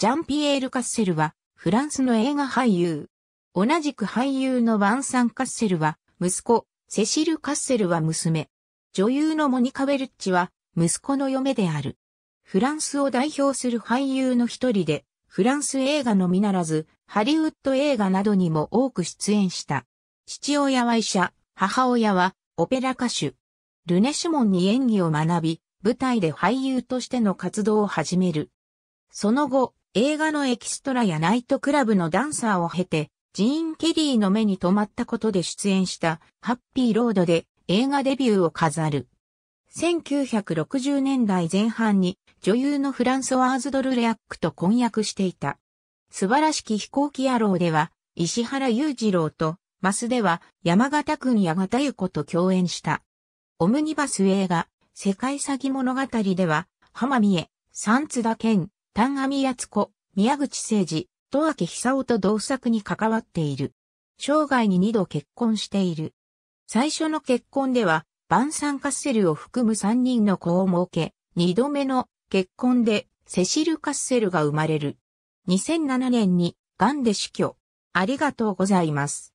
ジャンピエール・カッセルは、フランスの映画俳優。同じく俳優のワンサン・カッセルは、息子、セシル・カッセルは娘。女優のモニカ・ベルッチは、息子の嫁である。フランスを代表する俳優の一人で、フランス映画のみならず、ハリウッド映画などにも多く出演した。父親は医者、母親はオペラ歌手。ルネシュモンに演技を学び、舞台で俳優としての活動を始める。その後、映画のエキストラやナイトクラブのダンサーを経て、ジーン・ケリーの目に留まったことで出演したハッピーロードで映画デビューを飾る。1960年代前半に女優のフランソワーズ・ドルレアックと婚約していた。素晴らしき飛行機野郎では石原裕次郎とマスでは山形君や形ゆ子と共演した。オムニバス映画世界詐欺物語では浜見え、三津田健、丹上弥敦子、宮口誠治、戸明久夫と同作に関わっている。生涯に二度結婚している。最初の結婚では、晩餐カッセルを含む三人の子を設け、二度目の結婚でセシル・カッセルが生まれる。2007年に癌で死去。ありがとうございます。